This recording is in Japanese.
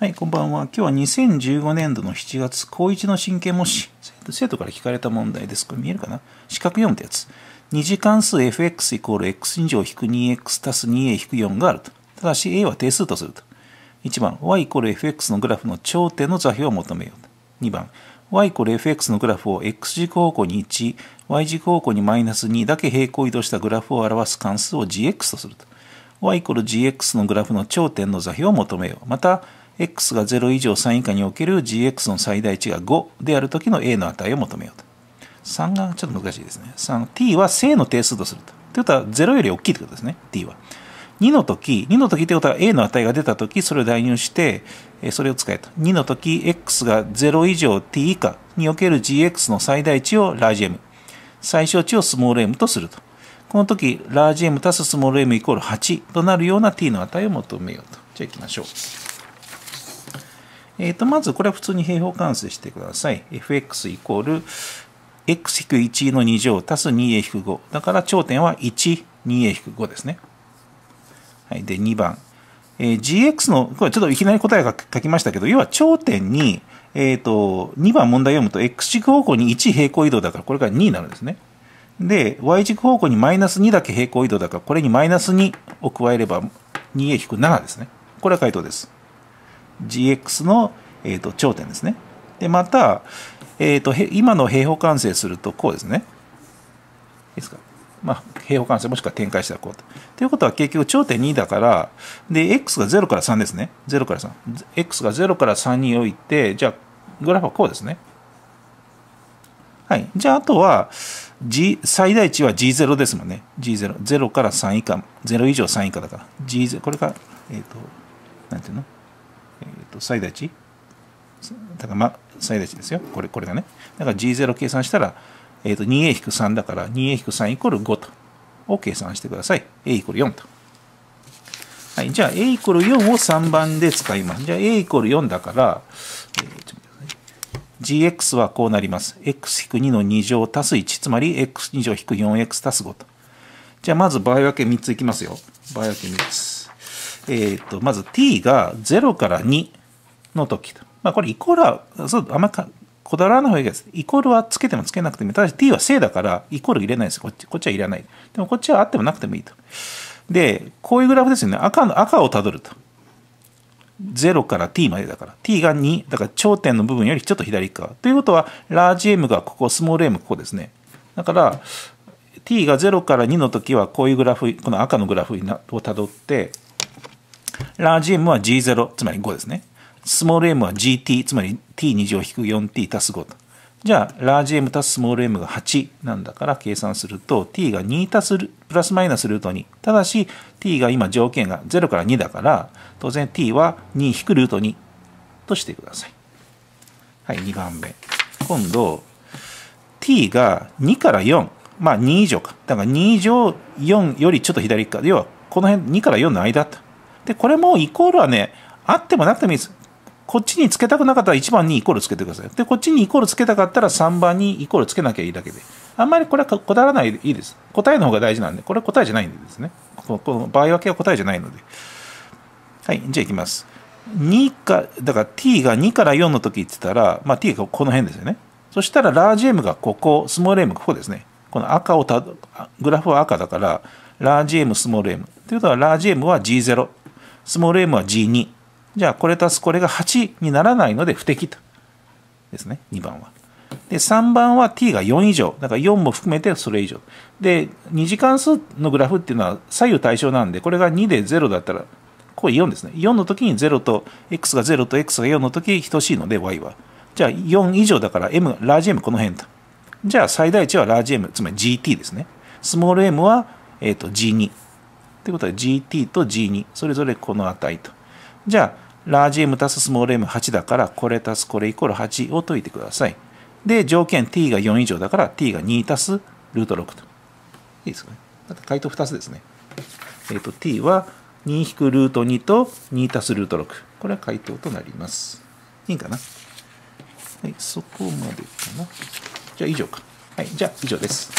はい、こんばんは。今日は2015年度の7月、高1の神経模試。生徒から聞かれた問題です。これ見えるかな四角読むってやつ。二次関数 fx イコール x 2乗引く 2x 足す 2a 引く4があると。ただし a は定数とすると。1番、y イコール fx のグラフの頂点の座標を求めよう。2番、y イコール fx のグラフを x 軸方向に1、y 軸方向にマイナス2だけ平行移動したグラフを表す関数を gx とすると。y イコール gx のグラフの頂点の座標を求めよう。また、x が0以上3以下における gx の最大値が5であるときの a の値を求めようと。3がちょっと難しいですね。3、t は正の定数とすると。ということは0より大きいということですね、t は。2の時、2の時ということは a の値が出た時、それを代入して、それを使えと。2の時、x が0以上 t 以下における gx の最大値をラージ m、最小値をスモール m とすると。この時、ラージ m 足すスモール m イコール8となるような t の値を求めようと。じゃあ行きましょう。えー、とまずこれは普通に平方完成してください。fx イコール x-1 の2乗足す 2a-5。だから頂点は1、2a-5 ですね。はい、で、2番。えー、gx の、これちょっといきなり答えが書きましたけど、要は頂点に、えっ、ー、と、2番問題読むと、x 軸方向に1平行移動だから、これが2になるんですね。で、y 軸方向にマイナス2だけ平行移動だから、これにマイナス2を加えれば 2a-7 ですね。これは回答です。GX の、えーと、頂点ですね。で、また、えーと、と今の平方完成するとこうですね。いいですか。まあ、平方完成もしくは展開したらこうと。ということは結局頂点2だから、で、x が0から3ですね。0から3。x が0から3において、じゃあ、グラフはこうですね。はい。じゃあ、あとは、G、最大値は G0 ですもんね。G0。0から3以下、0以上3以下だから。G0、これが、えっ、ー、と、なんていうのと最大値だから、ま、最大値ですよこれこれがねだから G0 計算したら、えー、と 2A-3 だから 2A-3 イコール5とを計算してください A イコール4とはい、じゃあ A イコール4を3番で使います。じゃあ A イコール4だから、えー、ちょっと待ってください。gx はこうなります。x-2 の2乗足す1、つまり x2 乗引く -4x 足す5と。じゃあまず場合分け3ついきますよ。場合分け3つ。えっ、ー、と、まず t が0から2。の時と。まあ、これイコールは、そうあんまりこだわらない方がいいです。イコールはつけてもつけなくてもいい。ただし t は正だから、イコール入れないです。こっちこっちはいらない。でもこっちはあってもなくてもいいと。で、こういうグラフですよね。赤の赤をたどると。0から t までだから。t が2、だから頂点の部分よりちょっと左側。ということは、ラージ m がここ、スモール m ここですね。だから、t が0から2の時は、こういうグラフ、この赤のグラフをたどって、ラージ m は g0、つまり5ですね。スモール m は gt、つまり t2 乗引く 4t 足す5と。じゃあ、ラージ m 足すスモール m が8なんだから計算すると、t が2足すプラスマイナスルート2。ただし、t が今条件が0から2だから、当然 t は2引くルート2としてください。はい、2番目。今度、t が2から4。まあ2以上か。だから2乗4よりちょっと左か。要は、この辺2から4の間と。で、これもイコールはね、あってもなくてもいいです。こっちにつけたくなかったら1番にイコールつけてください。で、こっちにイコールつけたかったら3番にイコールつけなきゃいいだけで。あんまりこれはこだわらないでいいです。答えの方が大事なんで、これは答えじゃないんですね。この場合分けは答えじゃないので。はい、じゃあいきます。2か、だから t が2から4の時って言ったら、まあ、t がこの辺ですよね。そしたらラージ M がここ、スモール M がここですね。この赤をた、グラフは赤だから、ラージ M、スモール M。ということは、ラージ M は G0、スモール M は G2。じゃあこれ足すこれが8にならないので不適と。ですね、2番は。で、3番は t が4以上。だから4も含めてそれ以上。で、2次関数のグラフっていうのは左右対称なんで、これが2で0だったら、これ4ですね。4の時に0と、x が0と x が4の時等しいので y は。じゃあ4以上だから m、ラージ m この辺と。じゃあ最大値はラージ m、つまり gt ですね。スモール m は、えー、と g2。ということは gt と g2、それぞれこの値と。じゃあ、ラージ M 足すスモール M8 だから、これ足すこれイコール8を解いてください。で、条件 t が4以上だから、t が2足すルート6と。いいですかね。あと回答2つですね。えっ、ー、と、t は2引くルート2と2足すルート6。これは回答となります。いいかなはい、そこまでかな。じゃあ以上か。はい、じゃあ以上です。